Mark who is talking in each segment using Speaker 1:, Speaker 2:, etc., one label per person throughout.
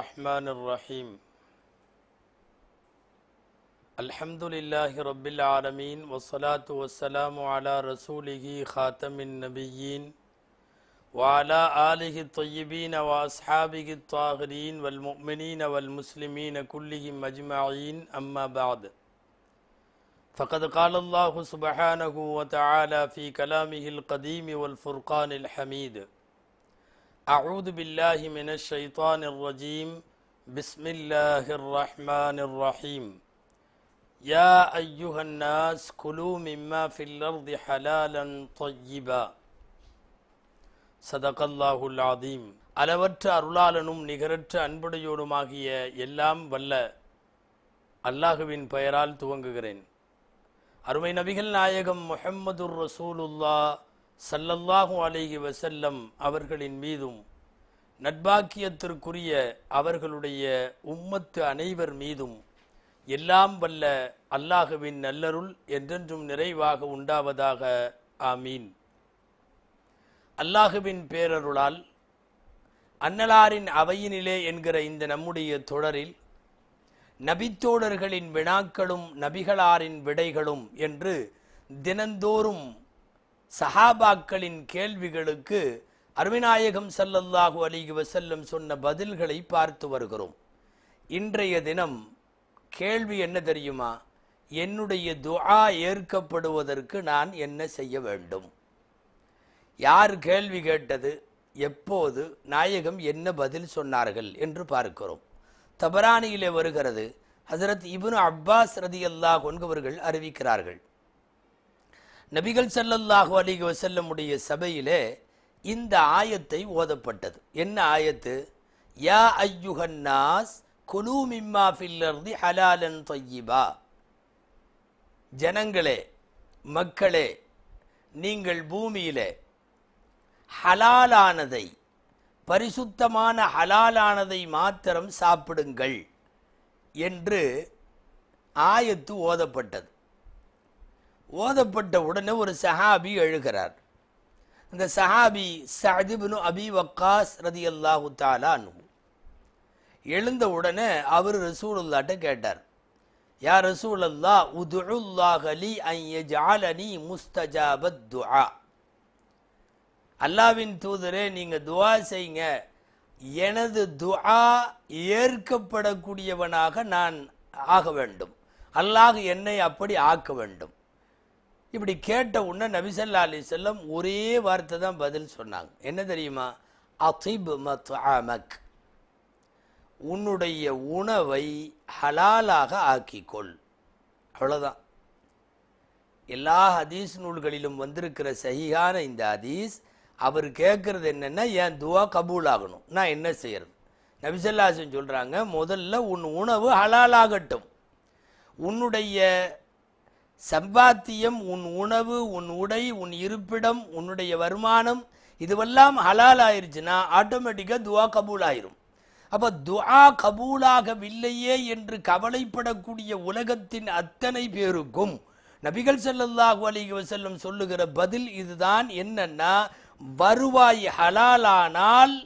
Speaker 1: الرحمن الرحيم الحمد لله رب العالمين والصلاة والسلام على رسوله خاتم النبيين وعلى آله الطيبين وأصحابه الطاهرين والمؤمنين والمسلمين كلهم أجمعين أما بعد فقد قال الله سبحانه وتعالى في كلامه القديم والفرقان الحميد أعوذ بالله من الشيطان الرجيم بسم الله الرحمن الرحيم يا أيها الناس كلوا مما في الأرض حلالا طيبا صدق الله العظيم அளவற்ற يلام நிகரற்ற الله எல்லாம் வல்ல அல்லாஹுவின் பெயரால் أرمي نبيك நபிகள் محمد الرسول الله சல்லல்லாஹு அலைகி வசல்லம் அவர்களின் மீதும் நட்பாக்கியத்திற்குரிய அவர்களுடைய உம்மத்து அனைவர் மீதும் எல்லாம் வல்ல அல்லாஹுவின் நல்லருள் என்றென்றும் நிறைவாக உண்டாவதாக
Speaker 2: ஆமீன் அல்லாஹுவின் பேரருளால் அன்னலாரின் அவையினிலே என்கிற இந்த நம்முடைய தொடரில் நபித்தோடர்களின் வினாக்களும் நபிகளாரின் விடைகளும் என்று தினந்தோறும் சஹாபாக்களின் கேள்விகளுக்கு அருமிநாயகம் சல்லல்லாஹு அலிகி வசல்லம் சொன்ன பதில்களை பார்த்து வருகிறோம் இன்றைய தினம் கேள்வி என்ன தெரியுமா என்னுடைய துஆ ஏற்கப்படுவதற்கு நான் என்ன செய்ய வேண்டும் யார் கேள்வி கேட்டது எப்போது நாயகம் என்ன பதில் சொன்னார்கள் என்று பார்க்கிறோம் தபரானியிலே வருகிறது ஹசரத் இபுனு அப்பாஸ் ரதி அல்லாஹ் ஒன்கவர்கள் அறிவிக்கிறார்கள் நபிகள் சல்லல்லாஹு அலிக முடிய சபையிலே இந்த ஆயத்தை ஓதப்பட்டது என்ன ஆயத்து யா ஐயுஹன்னாஸ் குலு மிம்மா ஃபில்லர்தி ஹலாலன் தொய்யிபா ஜனங்களே மக்களே நீங்கள் பூமியிலே ஹலாலானதை பரிசுத்தமான ஹலாலானதை மாத்திரம் சாப்பிடுங்கள் என்று ஆயத்து ஓதப்பட்டது ஓதப்பட்ட உடனே ஒரு சஹாபி எழுகிறார் அந்த சஹாபி சஹதிபின் அபி வக்காஸ் ரதி அல்லாஹு தாலானு எழுந்த உடனே அவர் ரசூலுல்லாட்ட கேட்டார் யா ரசூல் அல்லா அலி ஐயஜாலனி முஸ்தஜாபத் துஆ அல்லாவின் தூதரே நீங்கள் துவா செய்யுங்க எனது துஆ ஏற்கப்படக்கூடியவனாக நான் ஆக வேண்டும் அல்லாஹ் என்னை அப்படி ஆக்க வேண்டும் இப்படி கேட்ட உடனே நபிசல்லா அலி செல்லம் ஒரே வார்த்தை தான் பதில் சொன்னாங்க என்ன தெரியுமா அசிப் மத் அமக் உன்னுடைய உணவை ஹலாலாக ஆக்கிக்கொள் அவ்வளோதான் எல்லா ஹதீஸ் நூல்களிலும் வந்திருக்கிற சகியான இந்த ஹதீஸ் அவர் கேட்குறது என்னென்னா என் துவா கபூல் ஆகணும் நான் என்ன செய்கிறது நபிசல்லாசன் சொல்கிறாங்க முதல்ல உன் உணவு ஹலாலாகட்டும் உன்னுடைய சம்பாத்தியம் உன் உணவு உன் உடை உன் இருப்பிடம் உன்னுடைய வருமானம் இதுவெல்லாம் ஹலால் ஆயிருச்சுன்னா ஆட்டோமேட்டிக்காக துவா கபூல் ஆயிரும் அப்போ துவா கபூலாகவில்லையே என்று கவலைப்படக்கூடிய உலகத்தின் அத்தனை பேருக்கும் நபிகள் சல்லல்லாஹு அலிக வசல்லம் சொல்லுகிற பதில் இதுதான் என்னன்னா வருவாய் ஹலாலானால்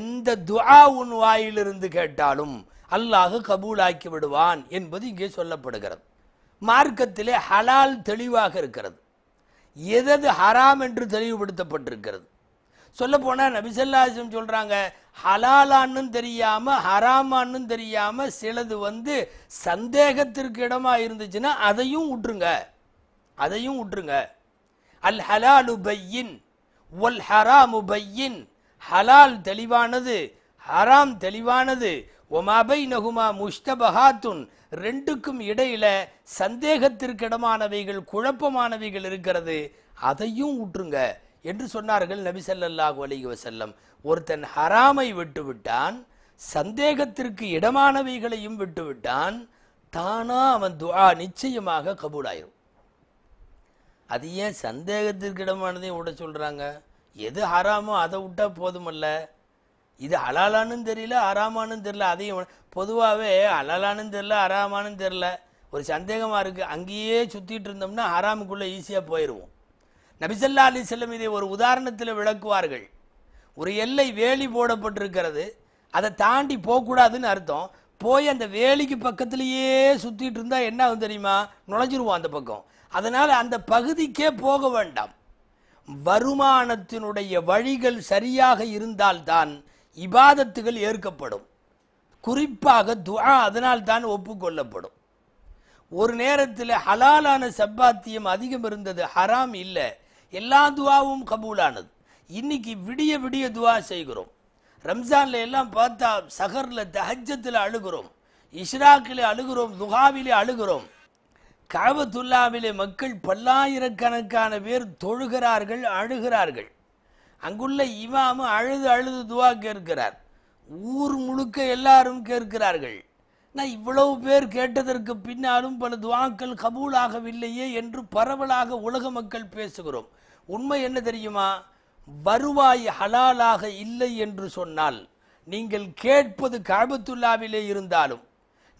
Speaker 2: எந்த துவா உன் வாயிலிருந்து கேட்டாலும் அல்லாஹு கபூலாக்கி விடுவான் என்பது இங்கே சொல்லப்படுகிறது மார்க்கத்திலே ஹலால் தெளிவாக இருக்கிறது எதது ஹராம் என்று தெளிவுபடுத்தப்பட்டிருக்கிறது சொல்லப்போனால் நபிசல்லாசம் சொல்கிறாங்க ஹலாலான்னு தெரியாமல் ஹராமான்னு தெரியாமல் சிலது வந்து சந்தேகத்திற்கு இடமாக இருந்துச்சுன்னா அதையும் விட்டுருங்க அதையும் விட்டுருங்க அல் ஹலாலு பையின் ஒல் ஹராமு பையின் ஹலால் தெளிவானது ஹராம் தெளிவானது ஒமாபை நகுமா முஷ்டபகாத்துன் ரெண்டுக்கும் இடையில சந்தேகத்திற்கிடமானவைகள் குழப்பமானவைகள் இருக்கிறது அதையும் ஊற்றுங்க என்று சொன்னார்கள் நபி சல்லாஹூ வசல்லம் ஒருத்தன் ஹராமை விட்டுவிட்டான் சந்தேகத்திற்கு இடமானவைகளையும் விட்டுவிட்டான் தானா அவன் துவா நிச்சயமாக கபூலாயிரும் அது ஏன் சந்தேகத்திற்கு இடமானதையும் விட சொல்கிறாங்க எது ஹராமோ அதை விட்டால் போதுமல்ல இது அலாலானு தெரியல அராமானும் தெரியல அதையும் பொதுவாகவே அலாலானு தெரியல அராமானும் தெரியல ஒரு சந்தேகமாக இருக்குது அங்கேயே சுற்றிட்டு இருந்தோம்னா ஹராமுக்குள்ளே ஈஸியாக போயிடுவோம் நபிசல்லா அலி செல்லம் இதை ஒரு உதாரணத்தில் விளக்குவார்கள் ஒரு எல்லை வேலி போடப்பட்டிருக்கிறது அதை தாண்டி போகக்கூடாதுன்னு அர்த்தம் போய் அந்த வேலிக்கு பக்கத்துலேயே சுற்றிட்டு இருந்தால் என்ன ஆகும் தெரியுமா நுழைஞ்சிருவோம் அந்த பக்கம் அதனால் அந்த பகுதிக்கே போக வேண்டாம் வருமானத்தினுடைய வழிகள் சரியாக இருந்தால்தான் இபாதத்துகள் ஏற்கப்படும் குறிப்பாக துவா அதனால் தான் ஒப்புக்கொள்ளப்படும் ஒரு நேரத்தில் ஹலாலான சப்பாத்தியம் அதிகம் இருந்தது ஹராம் இல்லை எல்லா துவாவும் கபூலானது இன்னைக்கு விடிய விடிய துவா செய்கிறோம் ரம்ஜான்ல எல்லாம் பார்த்தா சகர்ல தஹஜத்தில் அழுகிறோம் இஷ்ராக்கில் அழுகிறோம் துஹாவிலே அழுகிறோம் காபத்துல்லாவிலே மக்கள் பல்லாயிரக்கணக்கான பேர் தொழுகிறார்கள் அழுகிறார்கள் அங்குள்ள இமாமு அழுது அழுது துவா கேட்கிறார் ஊர் முழுக்க எல்லாரும் கேட்கிறார்கள் நான் இவ்வளவு பேர் கேட்டதற்கு பின்னாலும் பல துவாக்கள் கபூலாகவில்லையே என்று பரவலாக உலக மக்கள் பேசுகிறோம் உண்மை என்ன தெரியுமா வருவாய் ஹலாலாக இல்லை என்று சொன்னால் நீங்கள் கேட்பது காபத்துல்லாவிலே இருந்தாலும்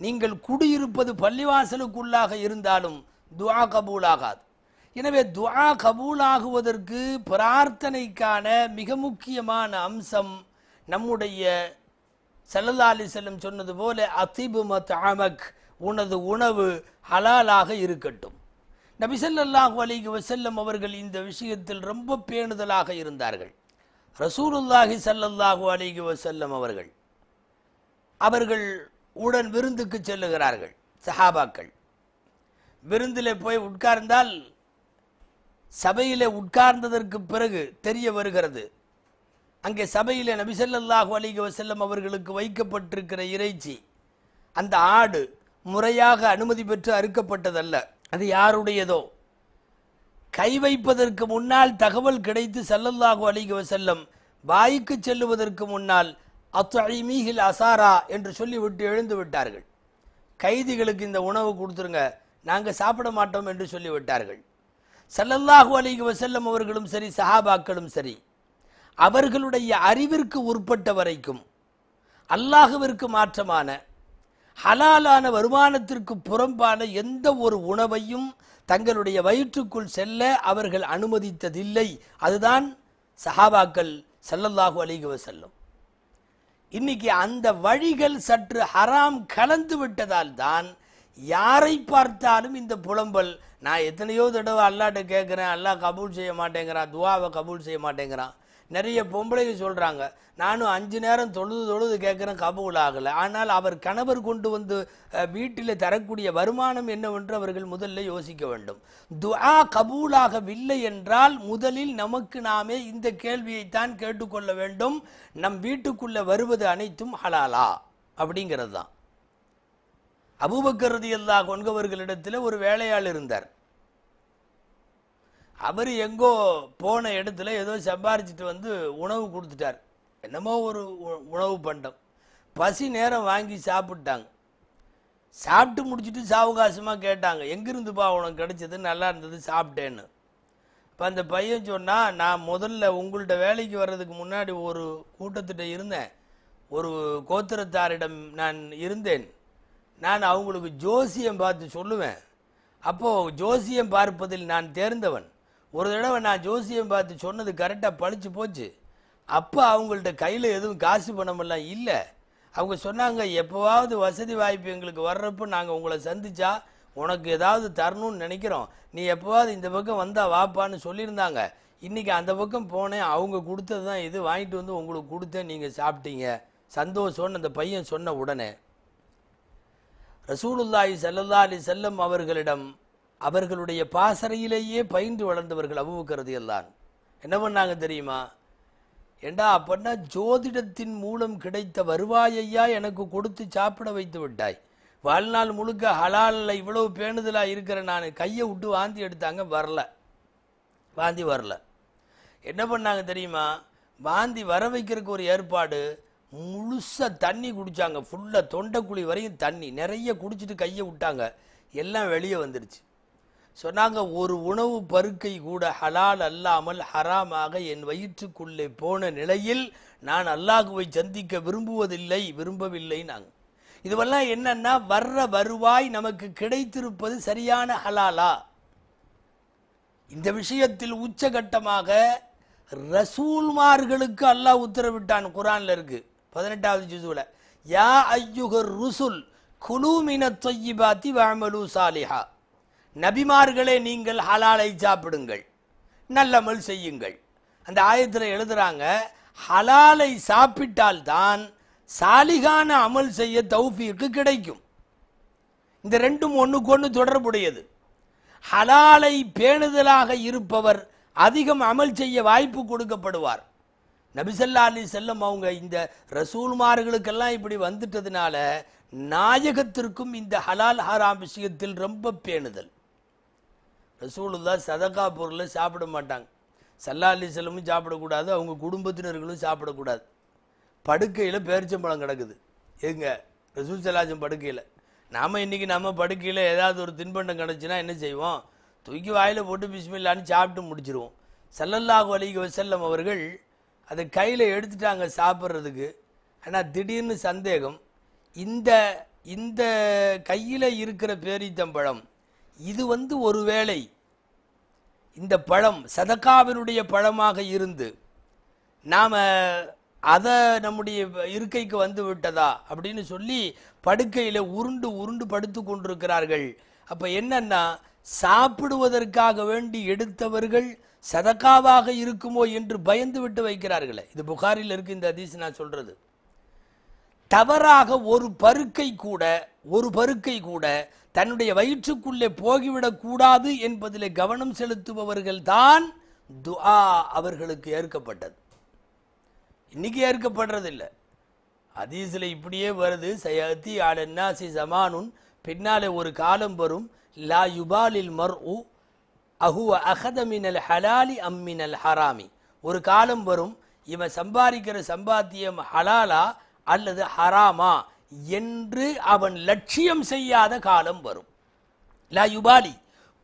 Speaker 2: நீங்கள் குடியிருப்பது பள்ளிவாசலுக்குள்ளாக இருந்தாலும் துவா கபூலாகாது எனவே துவா கபூலாகுவதற்கு பிரார்த்தனைக்கான மிக முக்கியமான அம்சம் நம்முடைய சல்லல்லா செல்லும் சொன்னது போல அதிபு மத் அமக் உனது உணவு ஹலாலாக இருக்கட்டும் நபிசல்லாஹு அலிகு வசல்லம் அவர்கள் இந்த விஷயத்தில் ரொம்ப பேணுதலாக இருந்தார்கள் ரசூலுல்லாஹி சல்லல்லாஹு அலிகு வசல்லம் அவர்கள் அவர்கள் உடன் விருந்துக்கு செல்லுகிறார்கள் சஹாபாக்கள் விருந்தில் போய் உட்கார்ந்தால் சபையிலே உட்கார்ந்ததற்கு பிறகு தெரிய வருகிறது அங்கே சபையிலே நபிசல்லாஹு அலிக வசல்லம் அவர்களுக்கு வைக்கப்பட்டிருக்கிற இறைச்சி அந்த ஆடு முறையாக அனுமதி பெற்று அறுக்கப்பட்டதல்ல அது யாருடையதோ கை வைப்பதற்கு முன்னால் தகவல் கிடைத்து சல்லல்லாஹு அலிக வசல்லம் வாய்க்கு செல்லுவதற்கு முன்னால் அத்தழிமீகில் அசாரா என்று சொல்லிவிட்டு எழுந்து விட்டார்கள் கைதிகளுக்கு இந்த உணவு கொடுத்துருங்க நாங்கள் சாப்பிட மாட்டோம் என்று சொல்லிவிட்டார்கள் சல்லல்லாஹு அலிக் வசல்லம் அவர்களும் சரி சஹாபாக்களும் சரி அவர்களுடைய அறிவிற்கு உட்பட்ட வரைக்கும் அல்லாஹுவிற்கு மாற்றமான ஹலாலான வருமானத்திற்கு புறம்பான எந்த ஒரு உணவையும் தங்களுடைய வயிற்றுக்குள் செல்ல அவர்கள் அனுமதித்ததில்லை அதுதான் சஹாபாக்கள் சல்லல்லாஹு அலிக் செல்லும் இன்னைக்கு அந்த வழிகள் சற்று ஹராம் கலந்து விட்டதால் தான் யாரை பார்த்தாலும் இந்த புலம்பல் நான் எத்தனையோ தடவை அல்லாட்ட கேட்குறேன் அல்லா கபூல் செய்ய மாட்டேங்கிறான் துவாவை கபூல் செய்ய மாட்டேங்கிறான் நிறைய பொம்பளைங்க சொல்கிறாங்க நானும் அஞ்சு நேரம் தொழுது தொழுது கேட்குறேன் கபூல் ஆகலை ஆனால் அவர் கணவர் கொண்டு வந்து வீட்டில் தரக்கூடிய வருமானம் என்னவென்று அவர்கள் முதல்ல யோசிக்க வேண்டும் துவா கபூலாகவில்லை என்றால் முதலில் நமக்கு நாமே இந்த கேள்வியைத்தான் கேட்டுக்கொள்ள வேண்டும் நம் வீட்டுக்குள்ளே வருவது அனைத்தும் ஹலாலா அப்படிங்கிறது தான் அபுபக்கரதி எல்லா கொன்கவர்களிடத்தில் ஒரு வேலையாள் இருந்தார் அவர் எங்கோ போன இடத்துல ஏதோ சம்பாரிச்சிட்டு வந்து உணவு கொடுத்துட்டார் என்னமோ ஒரு உணவு பண்டம் பசி நேரம் வாங்கி சாப்பிட்டாங்க சாப்பிட்டு முடிச்சுட்டு சாவகாசமாக கேட்டாங்க எங்கிருந்துப்பா உனக்கு கிடைச்சது நல்லா இருந்தது சாப்பிட்டேன்னு இப்போ அந்த பையன் சொன்னால் நான் முதல்ல உங்கள்கிட்ட வேலைக்கு வர்றதுக்கு முன்னாடி ஒரு கூட்டத்திட்ட இருந்தேன் ஒரு கோத்திரத்தாரிடம் நான் இருந்தேன் நான் அவங்களுக்கு ஜோசியம் பார்த்து சொல்லுவேன் அப்போது ஜோசியம் பார்ப்பதில் நான் தேர்ந்தவன் ஒரு தடவை நான் ஜோசியம் பார்த்து சொன்னது கரெக்டாக பழிச்சு போச்சு அப்போ அவங்கள்ட்ட கையில் எதுவும் காசு பணமெல்லாம் இல்லை அவங்க சொன்னாங்க எப்போவாவது வசதி வாய்ப்பு எங்களுக்கு வர்றப்போ நாங்கள் உங்களை சந்திச்சா உனக்கு ஏதாவது தரணும்னு நினைக்கிறோம் நீ எப்போவாவது இந்த பக்கம் வந்தால் வாப்பான்னு சொல்லியிருந்தாங்க இன்றைக்கி அந்த பக்கம் போனேன் அவங்க கொடுத்தது தான் இது வாங்கிட்டு வந்து உங்களுக்கு கொடுத்தேன் நீங்கள் சாப்பிட்டீங்க சந்தோஷம்னு அந்த பையன் சொன்ன உடனே ரசூலுல்லாஹி சல்லல்லா அலி செல்லம் அவர்களிடம் அவர்களுடைய பாசறையிலேயே பயின்று வளர்ந்தவர்கள் அபுபக்கரது எல்லாம் என்ன பண்ணாங்க தெரியுமா ஏண்டா அப்படின்னா ஜோதிடத்தின் மூலம் கிடைத்த வருவாயையா எனக்கு கொடுத்து சாப்பிட வைத்து விட்டாய் வாழ்நாள் முழுக்க ஹலாலில் இவ்வளவு பேணுதலாக இருக்கிற நான் கையை விட்டு வாந்தி எடுத்தாங்க வரல வாந்தி வரல என்ன பண்ணாங்க தெரியுமா வாந்தி வர வைக்கிறதுக்கு ஒரு ஏற்பாடு முழுசாக தண்ணி குடித்தாங்க ஃபுல்லாக தொண்டைக்குழி வரையும் தண்ணி நிறைய குடிச்சிட்டு கையை விட்டாங்க எல்லாம் வெளியே வந்துடுச்சு சொன்னாங்க ஒரு உணவு பருக்கை கூட ஹலால் அல்லாமல் ஹராமாக என் வயிற்றுக்குள்ளே போன நிலையில் நான் அல்லாஹுவை சந்திக்க விரும்புவதில்லை விரும்பவில்லை நாங்கள் இதுவெல்லாம் என்னன்னா வர்ற வருவாய் நமக்கு கிடைத்திருப்பது சரியான ஹலாலா இந்த விஷயத்தில் உச்சகட்டமாக ரசூல்மார்களுக்கு அல்லாஹ் உத்தரவிட்டான் குரானில் இருக்குது பதினெட்டாவது ஜிசுவில் யா ஐயுகர் ருசுல் குலூமின தொய்யிபாத்தி வாமலு சாலிஹா நபிமார்களே நீங்கள் ஹலாலை சாப்பிடுங்கள் நல்லமல் செய்யுங்கள் அந்த ஆயத்தில் எழுதுகிறாங்க ஹலாலை சாப்பிட்டால்தான் சாலிகான அமல் செய்ய தௌஃபீக்கு கிடைக்கும் இந்த ரெண்டும் ஒன்றுக்கு ஒன்று தொடர்புடையது ஹலாலை பேணுதலாக இருப்பவர் அதிகம் அமல் செய்ய வாய்ப்பு கொடுக்கப்படுவார் நபிசல்லா அலி செல்லம் அவங்க இந்த ரசூல்மார்களுக்கெல்லாம் இப்படி வந்துட்டதுனால நாயகத்திற்கும் இந்த ஹலால் ஹராம் விஷயத்தில் ரொம்ப பேணுதல் ரசூலுல்லா சதகா பொருளை சாப்பிட மாட்டாங்க சல்லா அலி செல்லமும் சாப்பிடக்கூடாது அவங்க குடும்பத்தினர்களும் சாப்பிடக்கூடாது படுக்கையில் பேரிச்சம்பழம் கிடக்குது எங்க ரசூல் செல்லாஜம் படுக்கையில் நாம் இன்றைக்கி நம்ம படுக்கையில் ஏதாவது ஒரு தின்பண்டம் கிடச்சின்னா என்ன செய்வோம் தூக்கி வாயில் போட்டு பிஸ்மில்லான்னு சாப்பிட்டு முடிச்சிருவோம் சல்லல்லாஹு அலிக வசல்லம் அவர்கள் அதை கையில் எடுத்துட்டாங்க சாப்பிட்றதுக்கு ஆனால் திடீர்னு சந்தேகம் இந்த இந்த கையில் இருக்கிற பேரீத்தம்பழம் இது வந்து ஒருவேளை இந்த பழம் சதக்காவினுடைய பழமாக இருந்து நாம் அதை நம்முடைய இருக்கைக்கு வந்து விட்டதா அப்படின்னு சொல்லி படுக்கையில் உருண்டு உருண்டு படுத்து கொண்டிருக்கிறார்கள் அப்போ என்னன்னா சாப்பிடுவதற்காக வேண்டி எடுத்தவர்கள் சதக்காவாக இருக்குமோ என்று பயந்து விட்டு வைக்கிறார்களே இது புகாரில் இருக்கு இந்த அதிசி நான் சொல்றது தவறாக ஒரு பருக்கை கூட ஒரு பருக்கை கூட தன்னுடைய வயிற்றுக்குள்ளே போகிவிடக் கூடாது என்பதில் கவனம் செலுத்துபவர்கள் தான் துஆ அவர்களுக்கு ஏற்கப்பட்டது இன்னைக்கு ஏற்கப்படுறதில்லை அதீசில் இப்படியே வருது சயத்தி ஆலன்னாசி சமானுன் பின்னாலே ஒரு காலம் வரும் லா யுபாலில் மர் உ அஹுவ அகதமினல் ஹலாலி அம்மினல் ஹராமி ஒரு காலம் வரும் இவன் சம்பாதிக்கிற சம்பாத்தியம் ஹலாலா அல்லது ஹராமா என்று அவன் லட்சியம் செய்யாத காலம் வரும் லா யுபாலி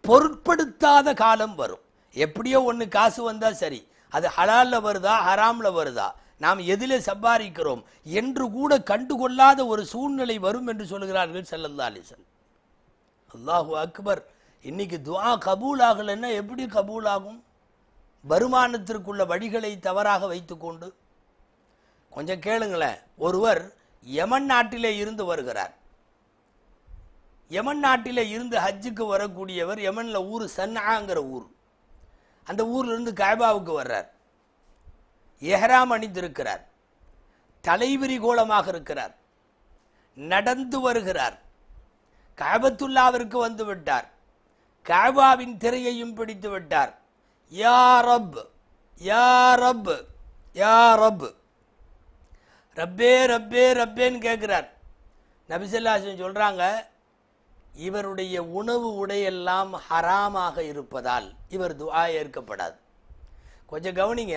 Speaker 2: பொருட்படுத்தாத காலம் வரும் எப்படியோ ஒன்று காசு வந்தால் சரி அது ஹலாலில் வருதா ஹராமில் வருதா நாம் எதில் சம்பாதிக்கிறோம் என்று கூட கண்டுகொள்ளாத ஒரு சூழ்நிலை வரும் என்று சொல்கிறார்கள் செல்லந்தாலிசன் அலிசன் அல்லாஹு அக்பர் இன்னைக்கு துவா கபூல் ஆகலைன்னா எப்படி கபூல் ஆகும் வருமானத்திற்குள்ள வழிகளை தவறாக வைத்துக்கொண்டு கொஞ்சம் கேளுங்களேன் ஒருவர் யமன் நாட்டிலே இருந்து வருகிறார் யமன் நாட்டிலே இருந்து ஹஜ்ஜுக்கு வரக்கூடியவர் யமனில் ஊர் சன்னாங்கிற ஊர் அந்த ஊர்லேருந்து காய்பாவுக்கு வர்றார் எஹராம் அணிந்திருக்கிறார் தலைவிரி கோலமாக இருக்கிறார் நடந்து வருகிறார் காபத்துல்லாவிற்கு விட்டார் கபாவின் திரையையும் பிடித்து விட்டார் யா ரப் யா யா ரப் ரப்பே ரப்பே ரப்பேன்னு கேட்குறார் நபிசல்லாசன் சொல்கிறாங்க இவருடைய உணவு உடையெல்லாம் ஹராமாக இருப்பதால் இவர் துவா ஏற்கப்படாது கொஞ்சம் கவனிங்க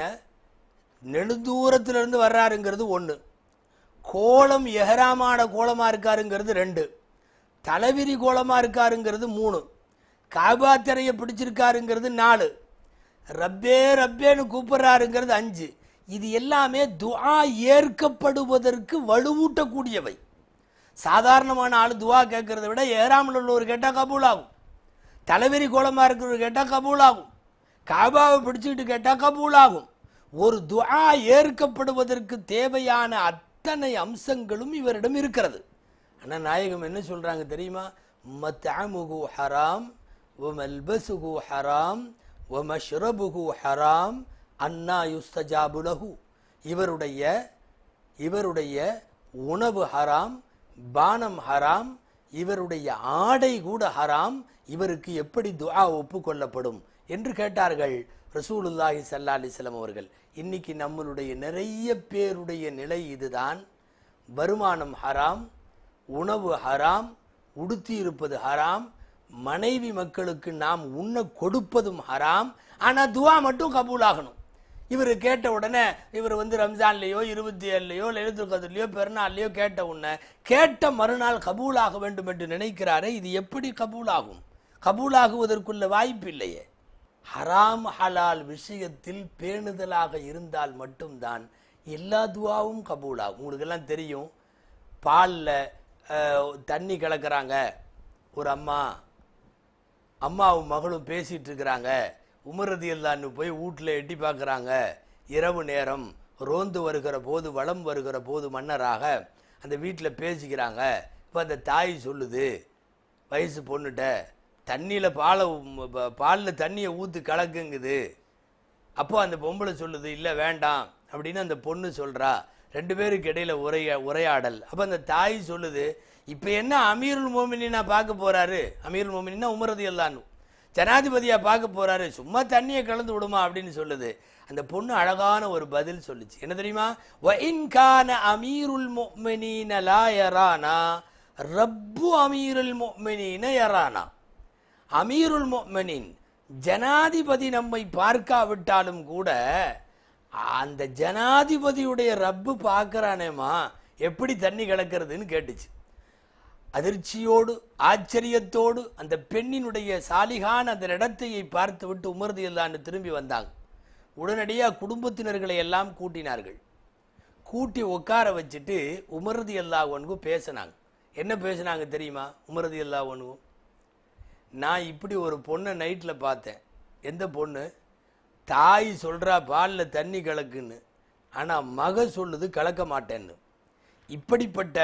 Speaker 2: நெடுந்தூரத்திலிருந்து வர்றாருங்கிறது ஒன்று கோலம் எஹராமான கோலமாக இருக்காருங்கிறது ரெண்டு தலைவிரி கோலமாக இருக்காருங்கிறது மூணு திரையை பிடிச்சிருக்காருங்கிறது நாலு ரப்பே ரப்பேன்னு கூப்பிட்றாருங்கிறது அஞ்சு இது எல்லாமே துவா ஏற்கப்படுவதற்கு வலுவூட்டக்கூடியவை சாதாரணமான ஆள் துவா கேட்குறத விட ஏறாமல் உள்ளவர் கேட்டால் கபூல் ஆகும் தலைவரி கோலமாக இருக்கிறவர் கேட்டால் கபூல் ஆகும் காபாவை பிடிச்சிக்கிட்டு கேட்டால் கபூல் ஆகும் ஒரு துவா ஏற்கப்படுவதற்கு தேவையான அத்தனை அம்சங்களும் இவரிடம் இருக்கிறது ஆனால் நாயகம் என்ன சொல்கிறாங்க தெரியுமா மத்தாமுகு ஹராம் ஒமல்பசுகு ஹராம் ஒமஷ்ரபுகு ஹராம் அன்னா யுஸ்தஜாபுலகு இவருடைய இவருடைய உணவு ஹராம் பானம் ஹராம் இவருடைய ஆடை கூட ஹராம் இவருக்கு எப்படி துஆ ஒப்புக்கொள்ளப்படும் என்று கேட்டார்கள் ரசூலுல்லாஹி சல்லா அலிஸ்லாம் அவர்கள் இன்னைக்கு நம்மளுடைய நிறைய பேருடைய நிலை இதுதான் வருமானம் ஹராம் உணவு ஹராம் உடுத்தியிருப்பது ஹராம் மனைவி மக்களுக்கு நாம் உண்ண கொடுப்பதும் ஹராம் ஆனால் துவா மட்டும் கபூல் ஆகணும் இவர் கேட்ட உடனே இவர் வந்து ரம்ஜான்லேயோ இருபத்தி ஏழுலையோ லலித்துல் கதிர்லையோ பெருநாள்லையோ கேட்ட உடனே கேட்ட மறுநாள் கபூலாக வேண்டும் என்று நினைக்கிறாரே இது எப்படி கபூலாகும் கபூலாகுவதற்குள்ள வாய்ப்பு இல்லையே ஹராம் ஹலால் விஷயத்தில் பேணுதலாக இருந்தால் மட்டும்தான் எல்லா துவாவும் கபூலாகும் உங்களுக்கெல்லாம் தெரியும் பாலில் தண்ணி கலக்கிறாங்க ஒரு அம்மா அம்மாவும் மகளும் பேசிகிட்டு இருக்கிறாங்க உமரதி இல்லான்னு போய் வீட்டில் எட்டி பார்க்குறாங்க இரவு நேரம் ரோந்து வருகிற போது வளம் வருகிற போது மன்னராக அந்த வீட்டில் பேசிக்கிறாங்க இப்போ அந்த தாய் சொல்லுது வயசு பொண்ணுகிட்ட தண்ணியில் பாலை பாலில் தண்ணியை ஊற்றி கலக்குங்குது அப்போ அந்த பொம்பளை சொல்லுது இல்லை வேண்டாம் அப்படின்னு அந்த பொண்ணு சொல்கிறா ரெண்டு பேருக்கு இடையில் உரைய உரையாடல் அப்போ அந்த தாய் சொல்லுது இப்போ என்ன அமீருல் மோமினா பார்க்க போறாரு அமீருல் மோமினா உமரது எல்லான்னு ஜனாதிபதியாக பார்க்க போறாரு சும்மா தண்ணியை கலந்து விடுமா அப்படின்னு சொல்லுது அந்த பொண்ணு அழகான ஒரு பதில் சொல்லுச்சு என்ன தெரியுமா வயின்கான அமீருல் மொமினீனலா யரானா ரப்பு அமீருல் மொமினீன யரானா அமீருல் மொமினின் ஜனாதிபதி நம்மை பார்க்காவிட்டாலும் கூட அந்த ஜனாதிபதியுடைய ரப்பு பார்க்குறானேம்மா எப்படி தண்ணி கலக்கிறதுன்னு கேட்டுச்சு அதிர்ச்சியோடு ஆச்சரியத்தோடு அந்த பெண்ணினுடைய சாலிகான அந்த இடத்தையை பார்த்துவிட்டு விட்டு இல்லான்னு திரும்பி வந்தாங்க உடனடியாக குடும்பத்தினர்களை எல்லாம் கூட்டினார்கள் கூட்டி உட்கார வச்சுட்டு உமர்தி அல்லா ஒன்கும் பேசினாங்க என்ன பேசினாங்க தெரியுமா உமர்தி அல்லா ஒன்கும் நான் இப்படி ஒரு பொண்ணை நைட்டில் பார்த்தேன் எந்த பொண்ணு தாய் சொல்கிறா பாலில் தண்ணி கலக்குன்னு ஆனால் மக சொல்லுது கலக்க மாட்டேன்னு இப்படிப்பட்ட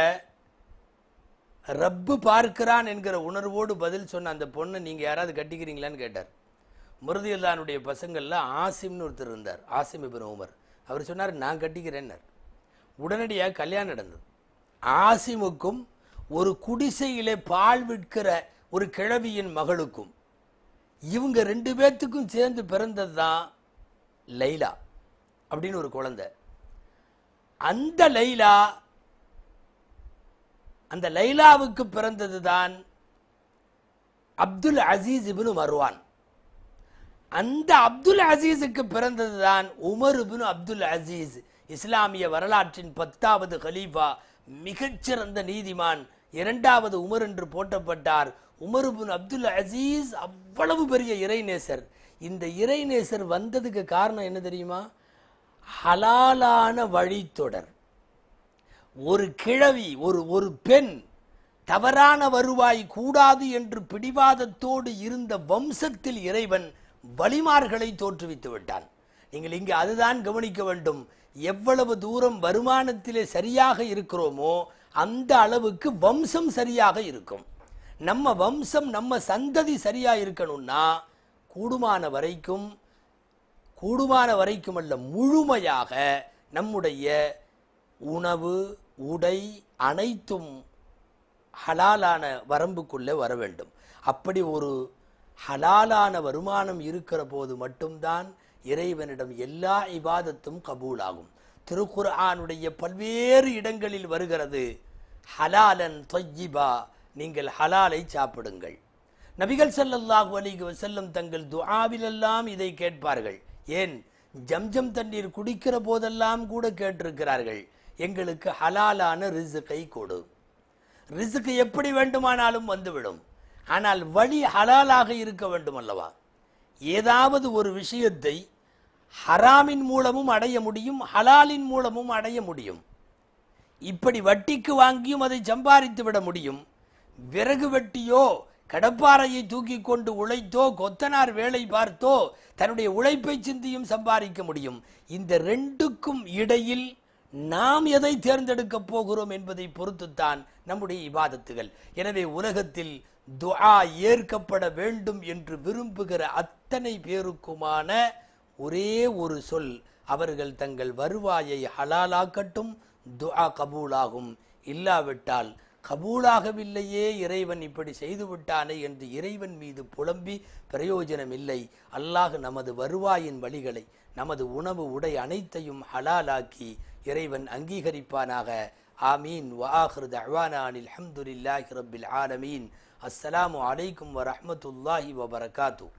Speaker 2: ரப்பு பார்க்கிறான் என்கிற உணர்வோடு பதில் சொன்ன அந்த பொண்ணை நீங்கள் யாராவது கட்டிக்கிறீங்களான்னு கேட்டார் முருதியுல்லானுடைய பசங்களில் ஆசிம்னு ஒருத்தர் இருந்தார் ஆசிம் இப்போ உமர் அவர் சொன்னார் நான் கட்டிக்கிறேன்னார் உடனடியாக கல்யாணம் நடந்தது ஆசிமுக்கும் ஒரு குடிசையிலே பால் விற்கிற ஒரு கிழவியின் மகளுக்கும் இவங்க ரெண்டு பேர்த்துக்கும் சேர்ந்து பிறந்தது தான் லைலா அப்படின்னு ஒரு குழந்தை அந்த லைலா அந்த லைலாவுக்கு பிறந்தது தான் அப்துல் அசீஸ் இபின் மருவான் அந்த அப்துல் அசீஸுக்கு பிறந்தது தான் உமர் இபின் அப்துல் அசீஸ் இஸ்லாமிய வரலாற்றின் பத்தாவது ஹலீஃபா மிகச்சிறந்த நீதிமான் இரண்டாவது உமர் என்று போட்டப்பட்டார் உமர் பின் அப்துல் அசீஸ் அவ்வளவு பெரிய இறைநேசர் இந்த இறைநேசர் வந்ததுக்கு காரணம் என்ன தெரியுமா ஹலாலான வழித்தொடர் ஒரு கிழவி ஒரு ஒரு பெண் தவறான வருவாய் கூடாது என்று பிடிவாதத்தோடு இருந்த வம்சத்தில் இறைவன் வழிமார்களை தோற்றுவித்து விட்டான் நீங்கள் இங்கு அதுதான் கவனிக்க வேண்டும் எவ்வளவு தூரம் வருமானத்திலே சரியாக இருக்கிறோமோ அந்த அளவுக்கு வம்சம் சரியாக இருக்கும் நம்ம வம்சம் நம்ம சந்ததி சரியாக இருக்கணும்னா கூடுமான வரைக்கும் கூடுமான வரைக்கும் அல்ல முழுமையாக நம்முடைய உணவு உடை அனைத்தும் ஹலாலான வரம்புக்குள்ளே வர வேண்டும் அப்படி ஒரு ஹலாலான வருமானம் இருக்கிற போது மட்டும்தான் இறைவனிடம் எல்லா இவாதத்தும் கபூலாகும் திருக்குர்ஆனுடைய பல்வேறு இடங்களில் வருகிறது ஹலாலன் தொய்யிபா நீங்கள் ஹலாலை சாப்பிடுங்கள் நபிகள் சல்லல்லாஹு அலிகு செல்லும் தங்கள் துஆவிலெல்லாம் இதை கேட்பார்கள் ஏன் ஜம்ஜம் தண்ணீர் குடிக்கிற போதெல்லாம் கூட கேட்டிருக்கிறார்கள் எங்களுக்கு ஹலாலான ரிசுக்கை கொடு ரிசுக்கு எப்படி வேண்டுமானாலும் வந்துவிடும் ஆனால் வழி ஹலாலாக இருக்க வேண்டும் அல்லவா ஏதாவது ஒரு விஷயத்தை ஹராமின் மூலமும் அடைய முடியும் ஹலாலின் மூலமும் அடைய முடியும் இப்படி வட்டிக்கு வாங்கியும் அதை சம்பாதித்து விட முடியும் விறகு வெட்டியோ கடப்பாறையை தூக்கி கொண்டு உழைத்தோ கொத்தனார் வேலை பார்த்தோ தன்னுடைய உழைப்பை சிந்தியும் சம்பாதிக்க முடியும் இந்த ரெண்டுக்கும் இடையில் நாம் எதை தேர்ந்தெடுக்க போகிறோம் என்பதை பொறுத்துத்தான் நம்முடைய இவாதத்துகள் எனவே உலகத்தில் துஆ ஏற்கப்பட வேண்டும் என்று விரும்புகிற அத்தனை பேருக்குமான ஒரே ஒரு சொல் அவர்கள் தங்கள் வருவாயை ஹலாலாக்கட்டும் துஆ கபூலாகும் இல்லாவிட்டால் கபூலாகவில்லையே இறைவன் இப்படி செய்துவிட்டானே என்று இறைவன் மீது புலம்பி பிரயோஜனம் இல்லை அல்லாஹ் நமது வருவாயின் வழிகளை நமது உணவு உடை அனைத்தையும் ஹலாலாக்கி இறைவன் அங்கீகரிப்பானாக ஆமீன் வாஹிரு தஹ்வானானில் அஹமதுல்லாஹி ரபில் ஆலமீன் அஸ்ஸலாமு அலைக்கும் வரமத்துல்லாஹி வபரகாத்தூ